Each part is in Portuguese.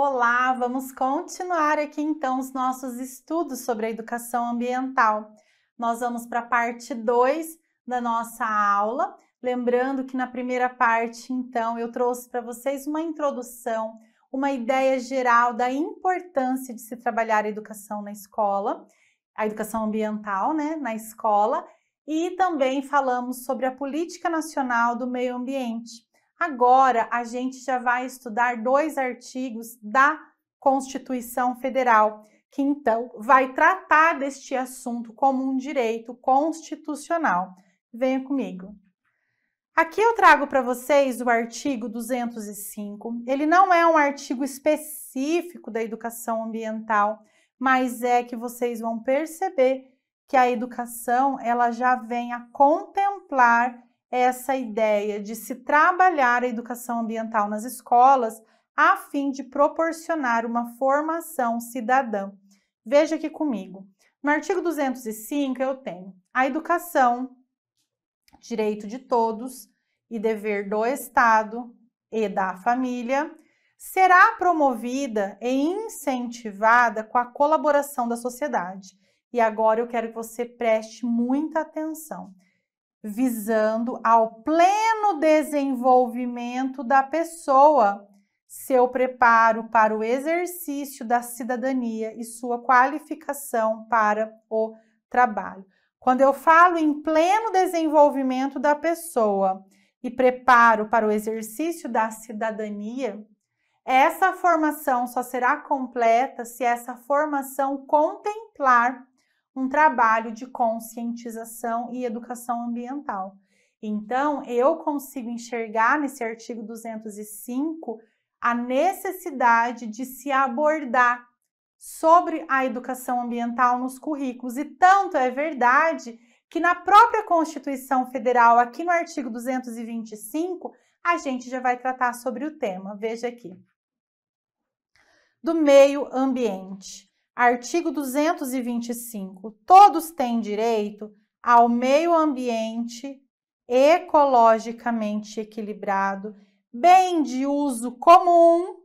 Olá, vamos continuar aqui então os nossos estudos sobre a educação ambiental. Nós vamos para a parte 2 da nossa aula. Lembrando que na primeira parte, então, eu trouxe para vocês uma introdução, uma ideia geral da importância de se trabalhar a educação na escola, a educação ambiental, né, na escola, e também falamos sobre a Política Nacional do Meio Ambiente. Agora a gente já vai estudar dois artigos da Constituição Federal, que então vai tratar deste assunto como um direito constitucional. Venha comigo. Aqui eu trago para vocês o artigo 205. Ele não é um artigo específico da educação ambiental, mas é que vocês vão perceber que a educação ela já vem a contemplar essa ideia de se trabalhar a educação ambiental nas escolas a fim de proporcionar uma formação cidadã. Veja aqui comigo. No artigo 205 eu tenho a educação, direito de todos e dever do Estado e da família, será promovida e incentivada com a colaboração da sociedade. E agora eu quero que você preste muita atenção visando ao pleno desenvolvimento da pessoa, seu preparo para o exercício da cidadania e sua qualificação para o trabalho. Quando eu falo em pleno desenvolvimento da pessoa e preparo para o exercício da cidadania, essa formação só será completa se essa formação contemplar um trabalho de conscientização e educação ambiental. Então, eu consigo enxergar nesse artigo 205 a necessidade de se abordar sobre a educação ambiental nos currículos. E tanto é verdade que na própria Constituição Federal, aqui no artigo 225, a gente já vai tratar sobre o tema. Veja aqui. Do meio ambiente. Artigo 225. Todos têm direito ao meio ambiente ecologicamente equilibrado, bem de uso comum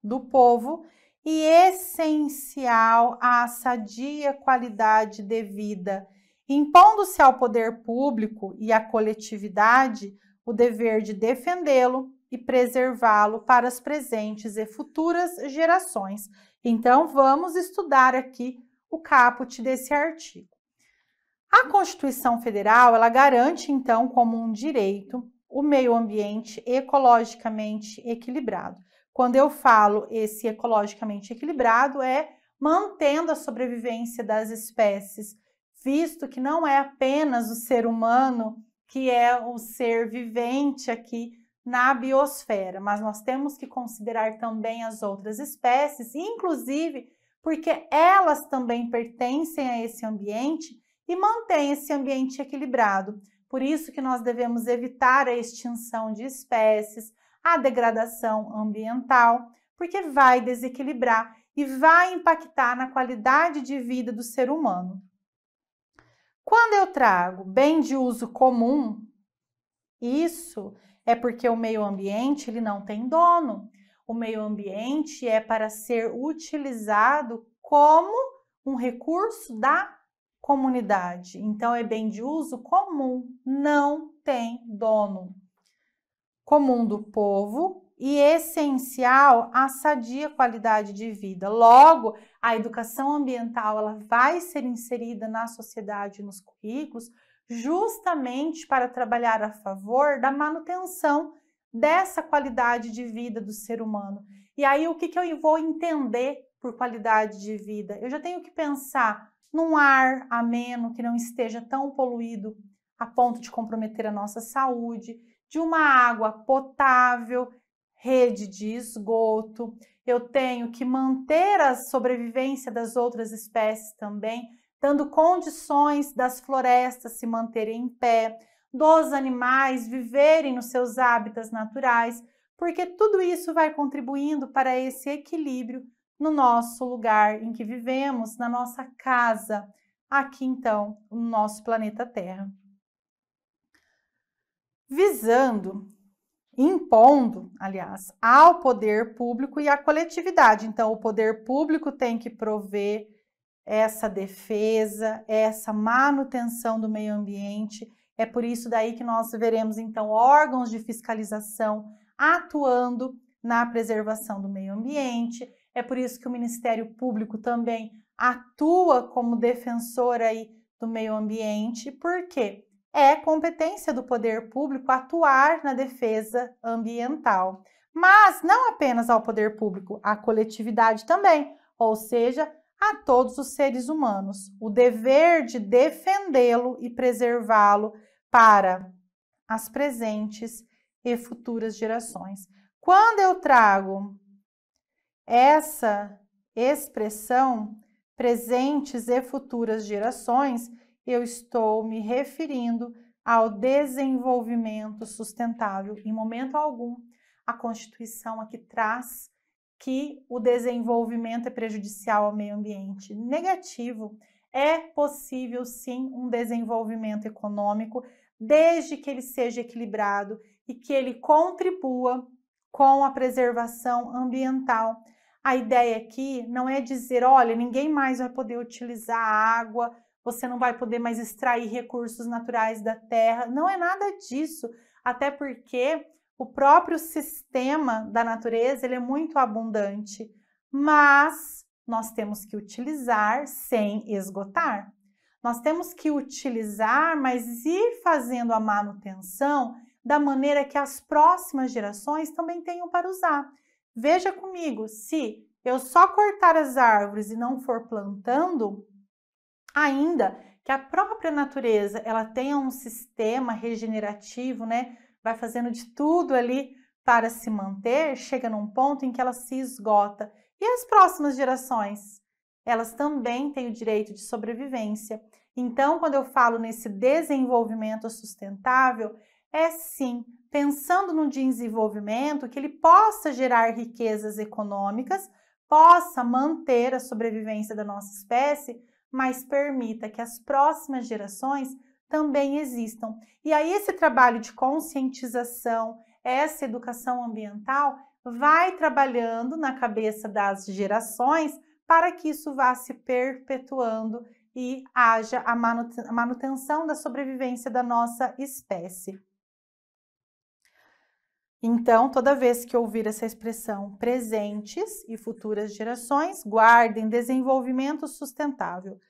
do povo e essencial à sadia qualidade de vida, impondo-se ao poder público e à coletividade o dever de defendê-lo e preservá-lo para as presentes e futuras gerações. Então, vamos estudar aqui o caput desse artigo. A Constituição Federal, ela garante, então, como um direito, o meio ambiente ecologicamente equilibrado. Quando eu falo esse ecologicamente equilibrado, é mantendo a sobrevivência das espécies, visto que não é apenas o ser humano que é o ser vivente aqui na biosfera, mas nós temos que considerar também as outras espécies, inclusive porque elas também pertencem a esse ambiente e mantêm esse ambiente equilibrado. Por isso que nós devemos evitar a extinção de espécies, a degradação ambiental, porque vai desequilibrar e vai impactar na qualidade de vida do ser humano. Quando eu trago bem de uso comum, isso é porque o meio ambiente ele não tem dono. O meio ambiente é para ser utilizado como um recurso da comunidade. Então é bem de uso comum, não tem dono. Comum do povo, e essencial à sadia qualidade de vida. Logo, a educação ambiental ela vai ser inserida na sociedade, nos currículos, justamente para trabalhar a favor da manutenção dessa qualidade de vida do ser humano. E aí, o que, que eu vou entender por qualidade de vida? Eu já tenho que pensar num ar ameno que não esteja tão poluído a ponto de comprometer a nossa saúde, de uma água potável, rede de esgoto. Eu tenho que manter a sobrevivência das outras espécies também dando condições das florestas se manterem em pé, dos animais viverem nos seus hábitats naturais, porque tudo isso vai contribuindo para esse equilíbrio no nosso lugar em que vivemos, na nossa casa, aqui então, no nosso planeta Terra. Visando, impondo, aliás, ao poder público e à coletividade. Então, o poder público tem que prover essa defesa, essa manutenção do meio ambiente. É por isso daí que nós veremos então órgãos de fiscalização atuando na preservação do meio ambiente. É por isso que o Ministério Público também atua como defensor aí do meio ambiente, porque é competência do poder público atuar na defesa ambiental. Mas não apenas ao poder público, à coletividade também, ou seja, a todos os seres humanos o dever de defendê-lo e preservá-lo para as presentes e futuras gerações. Quando eu trago essa expressão, presentes e futuras gerações, eu estou me referindo ao desenvolvimento sustentável. Em momento algum, a Constituição aqui traz que o desenvolvimento é prejudicial ao meio ambiente. Negativo, é possível sim um desenvolvimento econômico, desde que ele seja equilibrado e que ele contribua com a preservação ambiental. A ideia aqui não é dizer, olha, ninguém mais vai poder utilizar água, você não vai poder mais extrair recursos naturais da terra. Não é nada disso, até porque o próprio sistema da natureza ele é muito abundante, mas nós temos que utilizar sem esgotar. Nós temos que utilizar, mas ir fazendo a manutenção da maneira que as próximas gerações também tenham para usar. Veja comigo, se eu só cortar as árvores e não for plantando, ainda que a própria natureza ela tenha um sistema regenerativo, né, vai fazendo de tudo ali para se manter, chega num ponto em que ela se esgota. E as próximas gerações? Elas também têm o direito de sobrevivência. Então, quando eu falo nesse desenvolvimento sustentável, é sim pensando no desenvolvimento que ele possa gerar riquezas econômicas, possa manter a sobrevivência da nossa espécie, mas permita que as próximas gerações também existam. E aí, esse trabalho de conscientização, essa educação ambiental, vai trabalhando na cabeça das gerações para que isso vá se perpetuando e haja a manutenção da sobrevivência da nossa espécie. Então, toda vez que ouvir essa expressão presentes e futuras gerações, guardem desenvolvimento sustentável.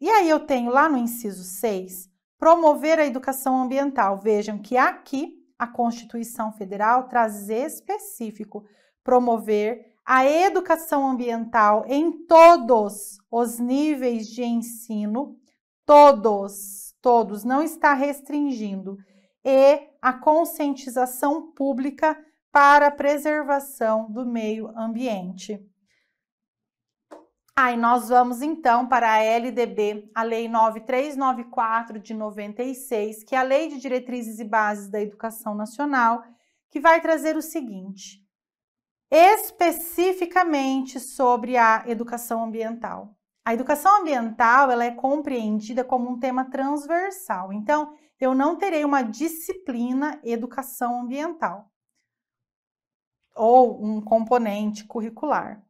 E aí eu tenho lá no inciso 6, promover a educação ambiental. Vejam que aqui a Constituição Federal traz específico promover a educação ambiental em todos os níveis de ensino, todos, todos, não está restringindo, e a conscientização pública para a preservação do meio ambiente. Aí nós vamos então para a LDB, a Lei 9394 de 96, que é a Lei de Diretrizes e Bases da Educação Nacional, que vai trazer o seguinte: especificamente sobre a educação ambiental. A educação ambiental, ela é compreendida como um tema transversal. Então, eu não terei uma disciplina educação ambiental ou um componente curricular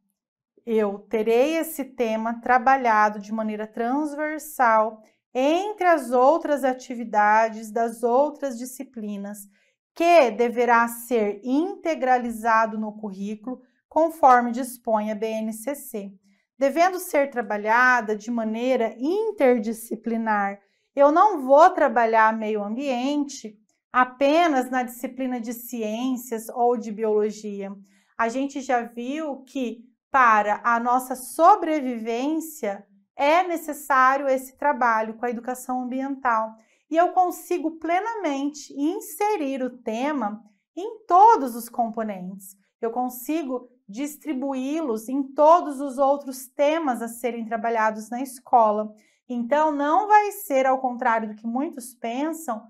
eu terei esse tema trabalhado de maneira transversal entre as outras atividades das outras disciplinas, que deverá ser integralizado no currículo conforme dispõe a BNCC, devendo ser trabalhada de maneira interdisciplinar. Eu não vou trabalhar meio ambiente apenas na disciplina de ciências ou de biologia. A gente já viu que para a nossa sobrevivência, é necessário esse trabalho com a educação ambiental. E eu consigo plenamente inserir o tema em todos os componentes. Eu consigo distribuí-los em todos os outros temas a serem trabalhados na escola. Então, não vai ser, ao contrário do que muitos pensam,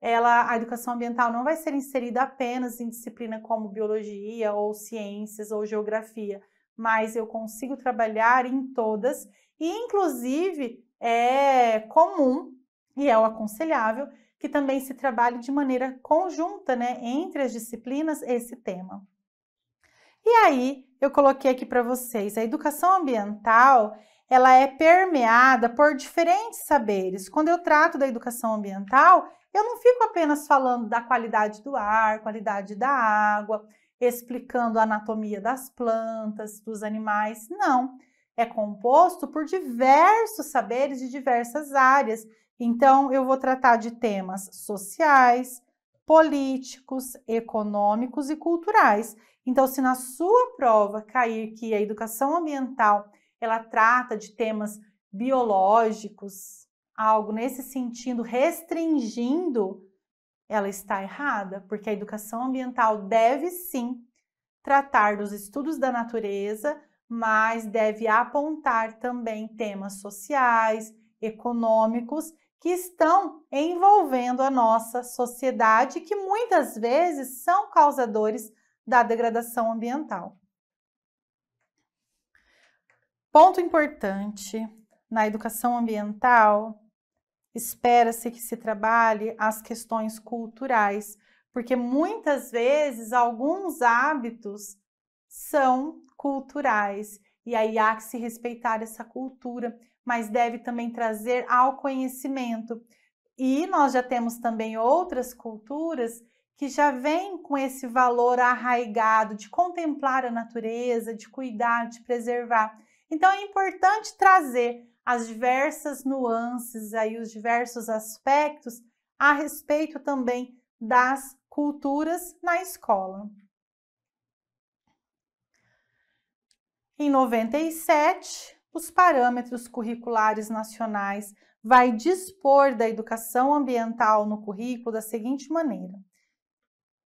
ela, a educação ambiental não vai ser inserida apenas em disciplina como biologia, ou ciências, ou geografia mas eu consigo trabalhar em todas, e inclusive é comum e é o aconselhável que também se trabalhe de maneira conjunta, né, entre as disciplinas, esse tema. E aí, eu coloquei aqui para vocês, a educação ambiental, ela é permeada por diferentes saberes. Quando eu trato da educação ambiental, eu não fico apenas falando da qualidade do ar, qualidade da água, explicando a anatomia das plantas, dos animais. Não. É composto por diversos saberes de diversas áreas. Então, eu vou tratar de temas sociais, políticos, econômicos e culturais. Então, se na sua prova cair que a educação ambiental ela trata de temas biológicos, algo nesse sentido, restringindo ela está errada, porque a educação ambiental deve sim tratar dos estudos da natureza, mas deve apontar também temas sociais, econômicos que estão envolvendo a nossa sociedade, que muitas vezes são causadores da degradação ambiental. Ponto importante na educação ambiental espera-se que se trabalhe as questões culturais, porque muitas vezes alguns hábitos são culturais e aí há que se respeitar essa cultura, mas deve também trazer ao conhecimento. E nós já temos também outras culturas que já vêm com esse valor arraigado de contemplar a natureza, de cuidar, de preservar. Então é importante trazer as diversas nuances aí os diversos aspectos a respeito também das culturas na escola. Em 97, os parâmetros curriculares nacionais vai dispor da educação ambiental no currículo da seguinte maneira: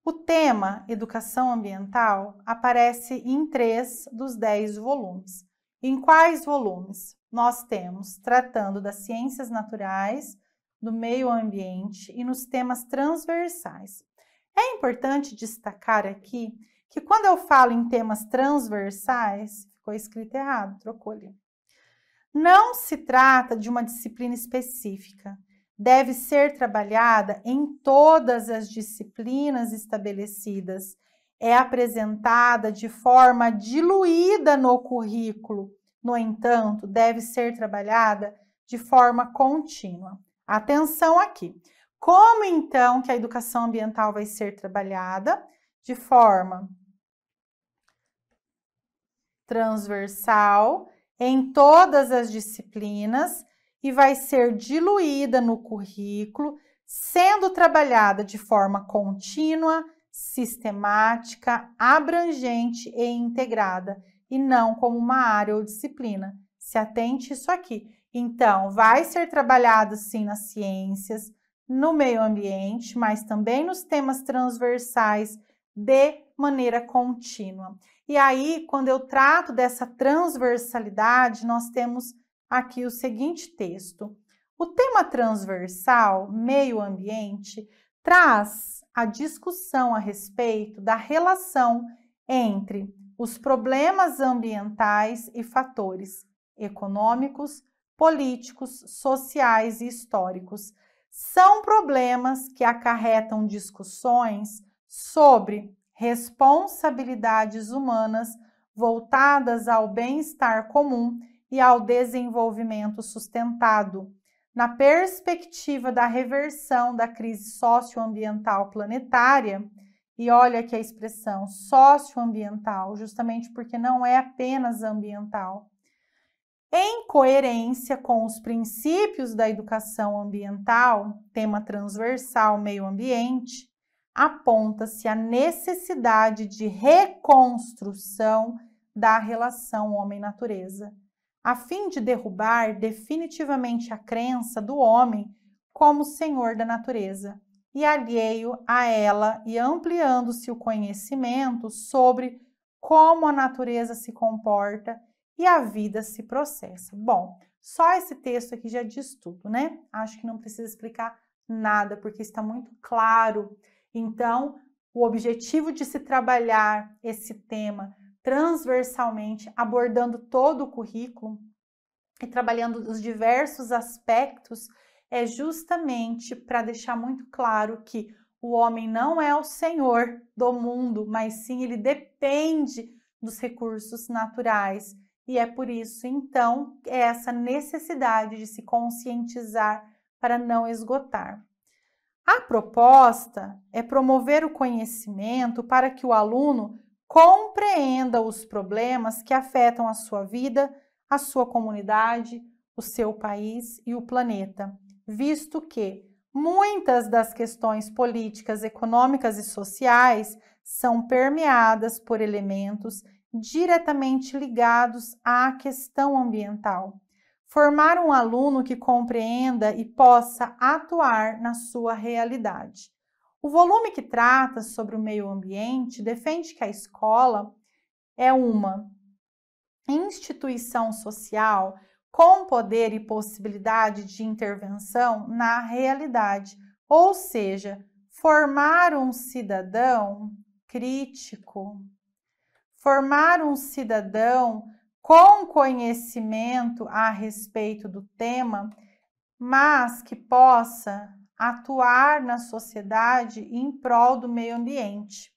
o tema educação ambiental aparece em três dos dez volumes. Em quais volumes? nós temos tratando das ciências naturais, do meio ambiente e nos temas transversais. É importante destacar aqui que quando eu falo em temas transversais, ficou escrito errado, trocou ali. Não se trata de uma disciplina específica. Deve ser trabalhada em todas as disciplinas estabelecidas. É apresentada de forma diluída no currículo no entanto, deve ser trabalhada de forma contínua. Atenção aqui. Como então que a educação ambiental vai ser trabalhada? De forma transversal em todas as disciplinas e vai ser diluída no currículo, sendo trabalhada de forma contínua, sistemática, abrangente e integrada e não como uma área ou disciplina. Se atente isso aqui. Então, vai ser trabalhado sim nas ciências, no meio ambiente, mas também nos temas transversais de maneira contínua. E aí, quando eu trato dessa transversalidade, nós temos aqui o seguinte texto. O tema transversal, meio ambiente, traz a discussão a respeito da relação entre os problemas ambientais e fatores econômicos, políticos, sociais e históricos. São problemas que acarretam discussões sobre responsabilidades humanas voltadas ao bem-estar comum e ao desenvolvimento sustentado, na perspectiva da reversão da crise socioambiental planetária e olha que a expressão socioambiental, justamente porque não é apenas ambiental. Em coerência com os princípios da educação ambiental, tema transversal meio ambiente, aponta-se a necessidade de reconstrução da relação homem-natureza, a fim de derrubar definitivamente a crença do homem como senhor da natureza, e alheio a ela, e ampliando-se o conhecimento sobre como a natureza se comporta e a vida se processa. Bom, só esse texto aqui já diz tudo, né? Acho que não precisa explicar nada, porque está muito claro. Então, o objetivo de se trabalhar esse tema transversalmente, abordando todo o currículo e trabalhando os diversos aspectos, é justamente para deixar muito claro que o homem não é o senhor do mundo, mas sim ele depende dos recursos naturais. E é por isso, então, é essa necessidade de se conscientizar para não esgotar. A proposta é promover o conhecimento para que o aluno compreenda os problemas que afetam a sua vida, a sua comunidade, o seu país e o planeta visto que muitas das questões políticas, econômicas e sociais são permeadas por elementos diretamente ligados à questão ambiental. Formar um aluno que compreenda e possa atuar na sua realidade. O volume que trata sobre o meio ambiente defende que a escola é uma instituição social com poder e possibilidade de intervenção na realidade, ou seja, formar um cidadão crítico, formar um cidadão com conhecimento a respeito do tema, mas que possa atuar na sociedade em prol do meio ambiente.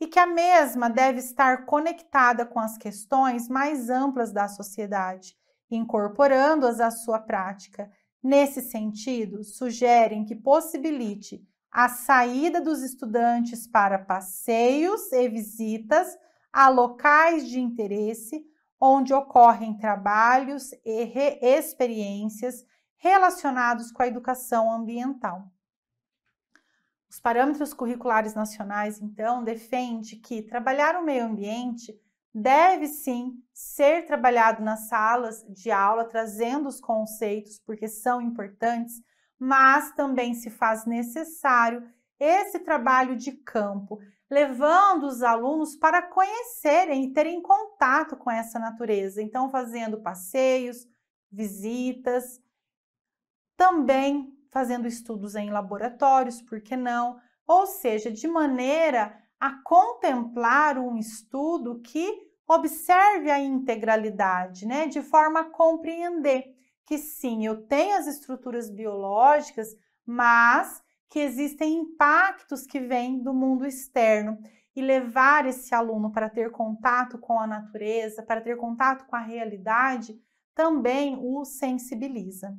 E que a mesma deve estar conectada com as questões mais amplas da sociedade, incorporando-as à sua prática. Nesse sentido, sugerem que possibilite a saída dos estudantes para passeios e visitas a locais de interesse onde ocorrem trabalhos e re experiências relacionados com a educação ambiental. Os parâmetros curriculares nacionais, então, defende que trabalhar o meio ambiente deve sim ser trabalhado nas salas de aula, trazendo os conceitos, porque são importantes, mas também se faz necessário esse trabalho de campo, levando os alunos para conhecerem e terem contato com essa natureza. Então, fazendo passeios, visitas, também fazendo estudos em laboratórios, por que não? Ou seja, de maneira a contemplar um estudo que observe a integralidade, né? De forma a compreender que sim, eu tenho as estruturas biológicas, mas que existem impactos que vêm do mundo externo e levar esse aluno para ter contato com a natureza, para ter contato com a realidade, também o sensibiliza.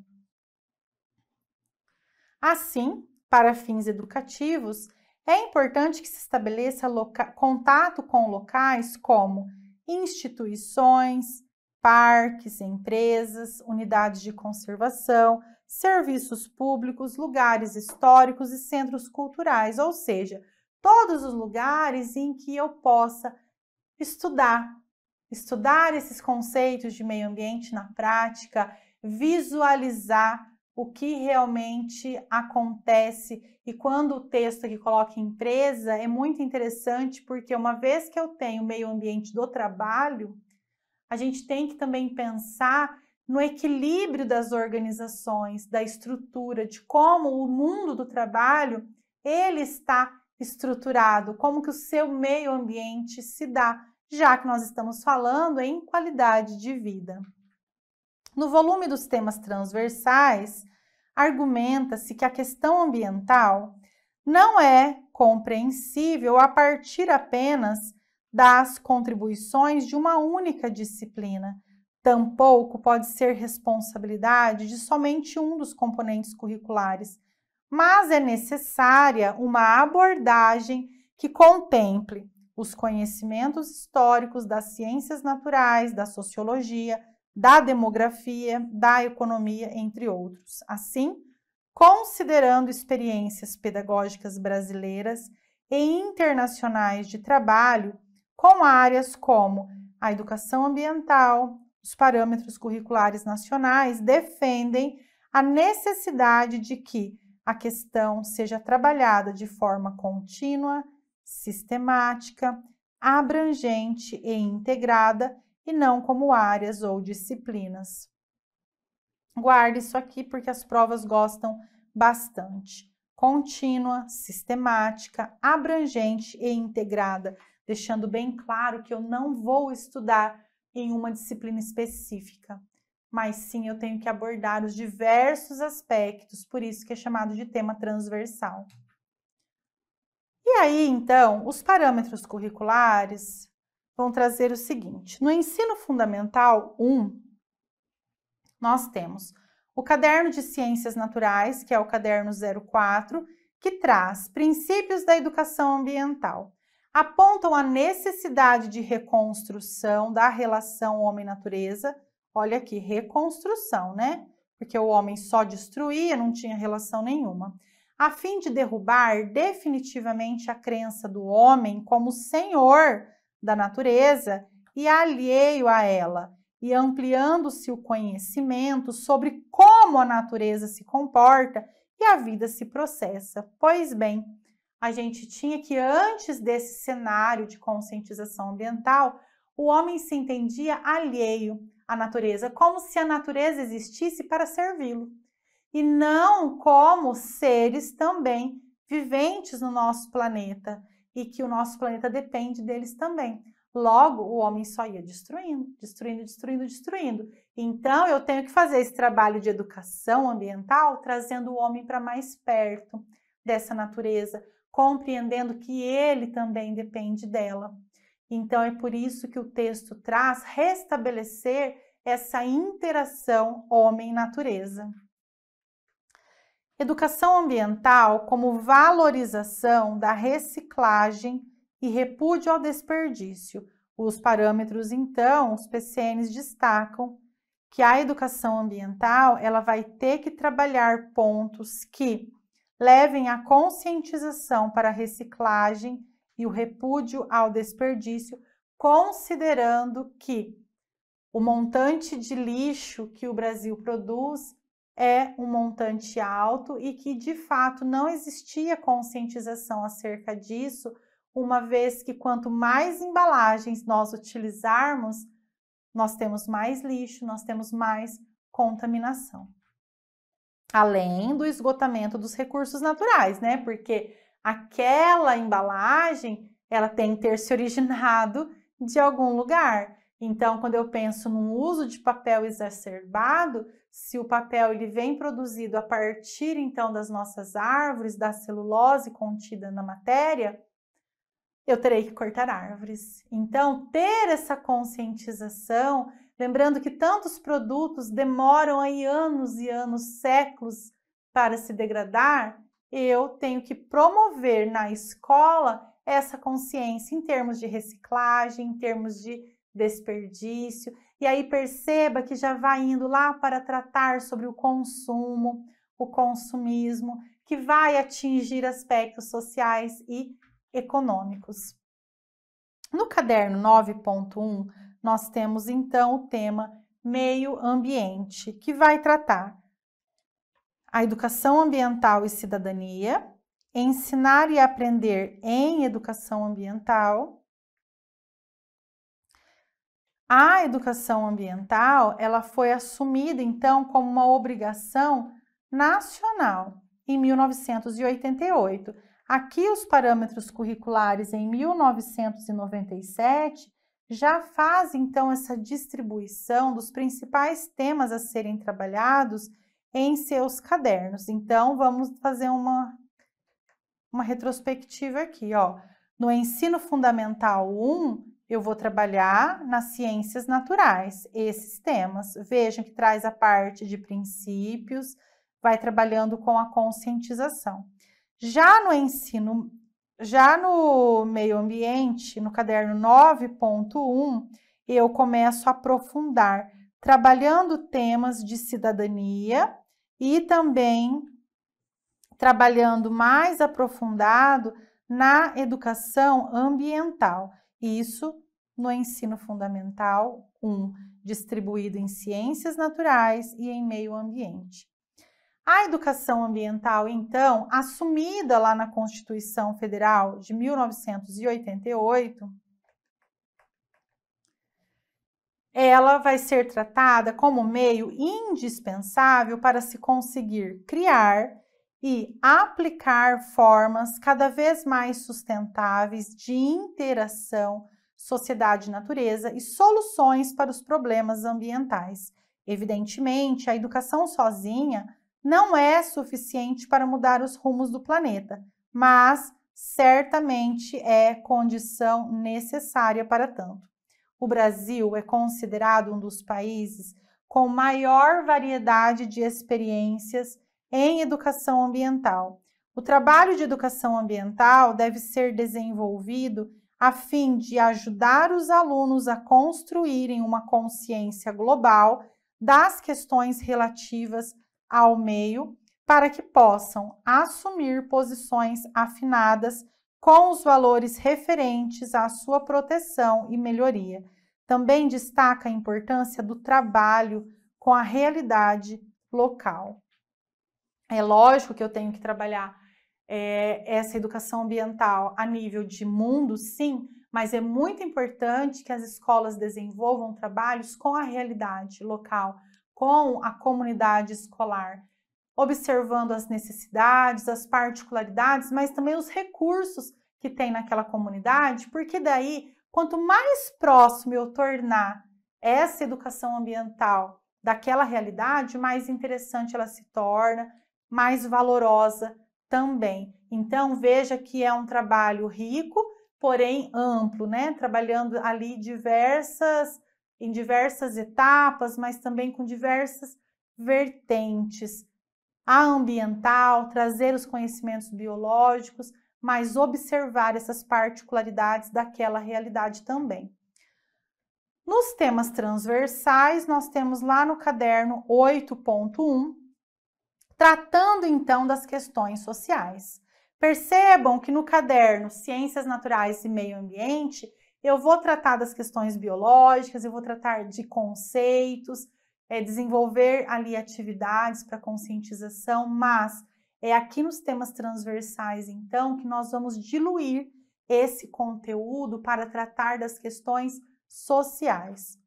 Assim, para fins educativos, é importante que se estabeleça contato com locais como instituições, parques, empresas, unidades de conservação, serviços públicos, lugares históricos e centros culturais, ou seja, todos os lugares em que eu possa estudar, estudar esses conceitos de meio ambiente na prática, visualizar o que realmente acontece e quando o texto que coloca empresa é muito interessante, porque uma vez que eu tenho o meio ambiente do trabalho, a gente tem que também pensar no equilíbrio das organizações, da estrutura, de como o mundo do trabalho ele está estruturado, como que o seu meio ambiente se dá, já que nós estamos falando em qualidade de vida. No volume dos temas transversais, argumenta-se que a questão ambiental não é compreensível a partir apenas das contribuições de uma única disciplina. Tampouco pode ser responsabilidade de somente um dos componentes curriculares, mas é necessária uma abordagem que contemple os conhecimentos históricos das ciências naturais, da sociologia, da demografia, da economia, entre outros. Assim, considerando experiências pedagógicas brasileiras e internacionais de trabalho com áreas como a educação ambiental, os parâmetros curriculares nacionais defendem a necessidade de que a questão seja trabalhada de forma contínua, sistemática, abrangente e integrada e não como áreas ou disciplinas. Guarde isso aqui porque as provas gostam bastante. Contínua, sistemática, abrangente e integrada, deixando bem claro que eu não vou estudar em uma disciplina específica, mas sim eu tenho que abordar os diversos aspectos, por isso que é chamado de tema transversal. E aí, então, os parâmetros curriculares vão trazer o seguinte: no ensino fundamental 1, nós temos o caderno de ciências naturais, que é o caderno 04, que traz princípios da educação ambiental. Apontam a necessidade de reconstrução da relação homem-natureza. Olha aqui, reconstrução, né? Porque o homem só destruía, não tinha relação nenhuma. A fim de derrubar definitivamente a crença do homem como senhor da natureza e alheio a ela, e ampliando-se o conhecimento sobre como a natureza se comporta e a vida se processa. Pois bem, a gente tinha que, antes desse cenário de conscientização ambiental, o homem se entendia alheio à natureza, como se a natureza existisse para servi-lo, e não como seres também viventes no nosso planeta e que o nosso planeta depende deles também. Logo, o homem só ia destruindo, destruindo, destruindo, destruindo. Então, eu tenho que fazer esse trabalho de educação ambiental, trazendo o homem para mais perto dessa natureza, compreendendo que ele também depende dela. Então, é por isso que o texto traz restabelecer essa interação homem-natureza educação ambiental como valorização da reciclagem e repúdio ao desperdício. Os parâmetros, então, os PCNs destacam que a educação ambiental ela vai ter que trabalhar pontos que levem à conscientização para a reciclagem e o repúdio ao desperdício, considerando que o montante de lixo que o Brasil produz é um montante alto e que de fato não existia conscientização acerca disso, uma vez que quanto mais embalagens nós utilizarmos, nós temos mais lixo, nós temos mais contaminação. Além do esgotamento dos recursos naturais, né? Porque aquela embalagem, ela tem que ter se originado de algum lugar. Então, quando eu penso num uso de papel exacerbado, se o papel ele vem produzido a partir então das nossas árvores, da celulose contida na matéria, eu terei que cortar árvores. Então, ter essa conscientização, lembrando que tantos produtos demoram aí anos e anos, séculos para se degradar, eu tenho que promover na escola essa consciência em termos de reciclagem, em termos de desperdício. E aí perceba que já vai indo lá para tratar sobre o consumo, o consumismo, que vai atingir aspectos sociais e econômicos. No caderno 9.1, nós temos então o tema meio ambiente, que vai tratar a educação ambiental e cidadania, ensinar e aprender em educação ambiental, a educação ambiental ela foi assumida então como uma obrigação nacional em 1988. Aqui os parâmetros curriculares em 1997 já fazem então essa distribuição dos principais temas a serem trabalhados em seus cadernos. Então vamos fazer uma uma retrospectiva aqui, ó. No ensino fundamental 1, eu vou trabalhar nas ciências naturais, esses temas. Vejam que traz a parte de princípios, vai trabalhando com a conscientização. Já no ensino, já no meio ambiente, no caderno 9.1, eu começo a aprofundar, trabalhando temas de cidadania e também trabalhando mais aprofundado na educação ambiental. Isso no ensino fundamental 1, distribuído em ciências naturais e em meio ambiente. A educação ambiental, então, assumida lá na Constituição Federal de 1988, ela vai ser tratada como meio indispensável para se conseguir criar e aplicar formas cada vez mais sustentáveis de interação sociedade-natureza e soluções para os problemas ambientais. Evidentemente, a educação sozinha não é suficiente para mudar os rumos do planeta, mas certamente é condição necessária para tanto. O Brasil é considerado um dos países com maior variedade de experiências em educação ambiental. O trabalho de educação ambiental deve ser desenvolvido a fim de ajudar os alunos a construírem uma consciência global das questões relativas ao meio, para que possam assumir posições afinadas com os valores referentes à sua proteção e melhoria. Também destaca a importância do trabalho com a realidade local. É lógico que eu tenho que trabalhar é, essa educação ambiental a nível de mundo, sim, mas é muito importante que as escolas desenvolvam trabalhos com a realidade local, com a comunidade escolar, observando as necessidades, as particularidades, mas também os recursos que tem naquela comunidade, porque daí, quanto mais próximo eu tornar essa educação ambiental daquela realidade, mais interessante ela se torna, mais valorosa também. Então, veja que é um trabalho rico, porém amplo, né? Trabalhando ali diversas em diversas etapas, mas também com diversas vertentes. A ambiental, trazer os conhecimentos biológicos, mas observar essas particularidades daquela realidade também. Nos temas transversais, nós temos lá no caderno 8.1 tratando então das questões sociais. Percebam que no caderno Ciências Naturais e Meio Ambiente, eu vou tratar das questões biológicas, eu vou tratar de conceitos, é, desenvolver ali atividades para conscientização, mas é aqui nos temas transversais, então, que nós vamos diluir esse conteúdo para tratar das questões sociais.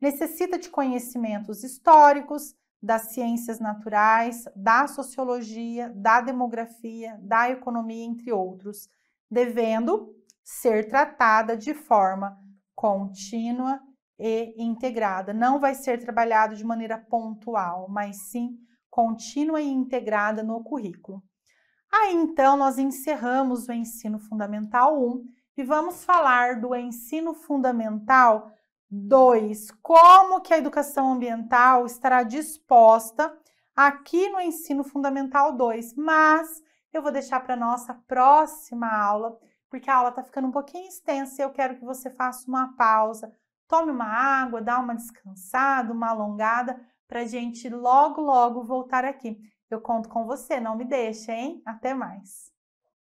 Necessita de conhecimentos históricos, das ciências naturais, da sociologia, da demografia, da economia, entre outros, devendo ser tratada de forma contínua e integrada. Não vai ser trabalhado de maneira pontual, mas sim contínua e integrada no currículo. Aí então nós encerramos o ensino fundamental 1 e vamos falar do ensino fundamental 2. Como que a educação ambiental estará disposta aqui no ensino fundamental 2, mas eu vou deixar para nossa próxima aula, porque a aula está ficando um pouquinho extensa e eu quero que você faça uma pausa, tome uma água, dá uma descansada, uma alongada, para a gente logo, logo voltar aqui. Eu conto com você, não me deixe, hein? Até mais!